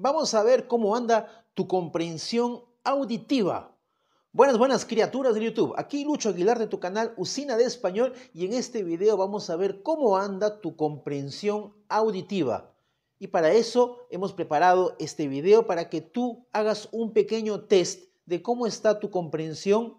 Vamos a ver cómo anda tu comprensión auditiva. Buenas, buenas criaturas de YouTube. Aquí Lucho Aguilar de tu canal Usina de Español y en este video vamos a ver cómo anda tu comprensión auditiva. Y para eso hemos preparado este video para que tú hagas un pequeño test de cómo está tu comprensión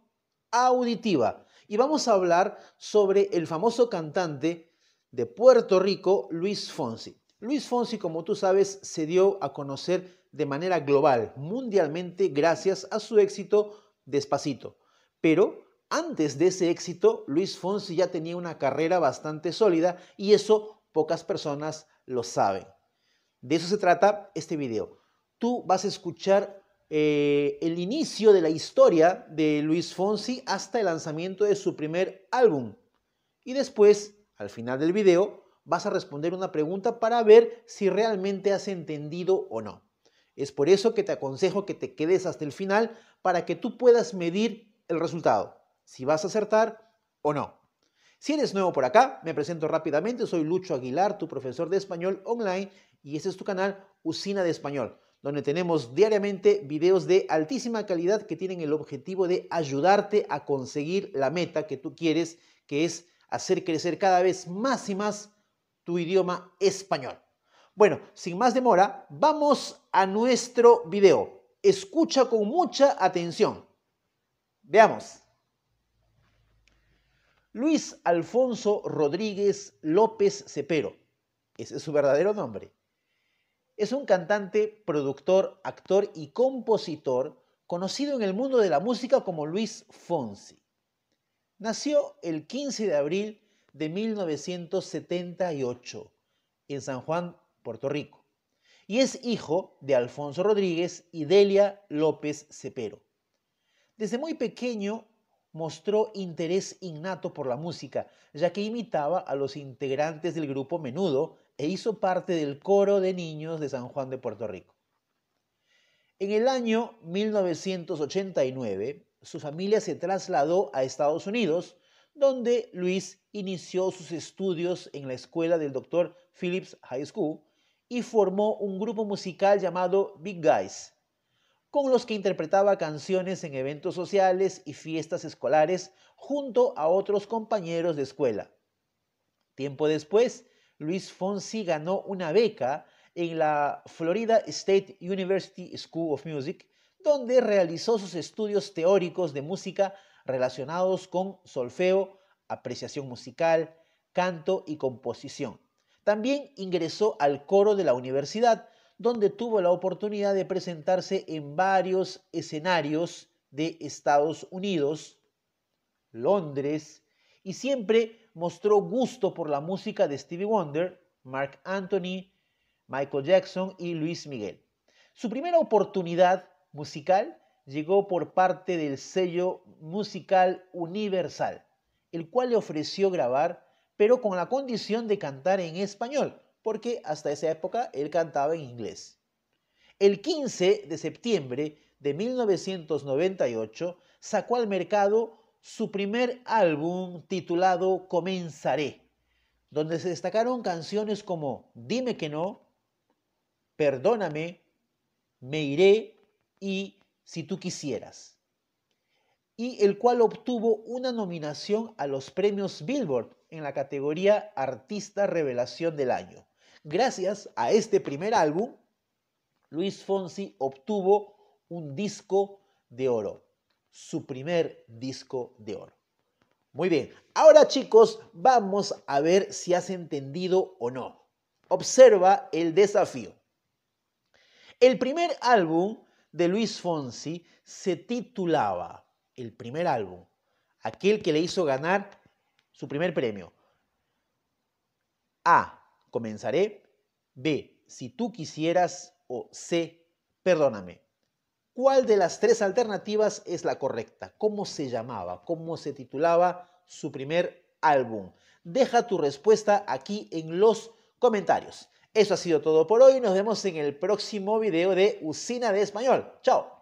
auditiva. Y vamos a hablar sobre el famoso cantante de Puerto Rico, Luis Fonsi. Luis Fonsi, como tú sabes, se dio a conocer de manera global, mundialmente, gracias a su éxito Despacito. Pero antes de ese éxito, Luis Fonsi ya tenía una carrera bastante sólida y eso pocas personas lo saben. De eso se trata este video. Tú vas a escuchar eh, el inicio de la historia de Luis Fonsi hasta el lanzamiento de su primer álbum. Y después, al final del video, vas a responder una pregunta para ver si realmente has entendido o no. Es por eso que te aconsejo que te quedes hasta el final para que tú puedas medir el resultado, si vas a acertar o no. Si eres nuevo por acá, me presento rápidamente, soy Lucho Aguilar, tu profesor de español online, y este es tu canal Usina de Español, donde tenemos diariamente videos de altísima calidad que tienen el objetivo de ayudarte a conseguir la meta que tú quieres, que es hacer crecer cada vez más y más tu idioma español. Bueno, sin más demora, vamos a nuestro video. Escucha con mucha atención. Veamos. Luis Alfonso Rodríguez López Cepero, ese es su verdadero nombre, es un cantante, productor, actor y compositor conocido en el mundo de la música como Luis Fonsi. Nació el 15 de abril de 1978 en San Juan, Puerto Rico, y es hijo de Alfonso Rodríguez y Delia López Cepero. Desde muy pequeño mostró interés innato por la música, ya que imitaba a los integrantes del grupo Menudo e hizo parte del coro de niños de San Juan de Puerto Rico. En el año 1989, su familia se trasladó a Estados Unidos, donde Luis inició sus estudios en la escuela del Dr. Phillips High School y formó un grupo musical llamado Big Guys, con los que interpretaba canciones en eventos sociales y fiestas escolares junto a otros compañeros de escuela. Tiempo después, Luis Fonsi ganó una beca en la Florida State University School of Music, donde realizó sus estudios teóricos de música relacionados con solfeo, apreciación musical, canto y composición. También ingresó al coro de la universidad, donde tuvo la oportunidad de presentarse en varios escenarios de Estados Unidos, Londres, y siempre mostró gusto por la música de Stevie Wonder, Mark Anthony, Michael Jackson y Luis Miguel. Su primera oportunidad musical llegó por parte del sello musical Universal, el cual le ofreció grabar, pero con la condición de cantar en español, porque hasta esa época él cantaba en inglés. El 15 de septiembre de 1998 sacó al mercado su primer álbum titulado Comenzaré, donde se destacaron canciones como Dime que no, Perdóname, Me iré y si tú quisieras, y el cual obtuvo una nominación a los premios Billboard en la categoría Artista Revelación del Año. Gracias a este primer álbum, Luis Fonsi obtuvo un disco de oro, su primer disco de oro. Muy bien, ahora chicos, vamos a ver si has entendido o no. Observa el desafío. El primer álbum de Luis Fonsi se titulaba el primer álbum, aquel que le hizo ganar su primer premio. A. Comenzaré. B. Si tú quisieras. O C. Perdóname. ¿Cuál de las tres alternativas es la correcta? ¿Cómo se llamaba? ¿Cómo se titulaba su primer álbum? Deja tu respuesta aquí en los comentarios. Eso ha sido todo por hoy. Nos vemos en el próximo video de Usina de Español. Chao.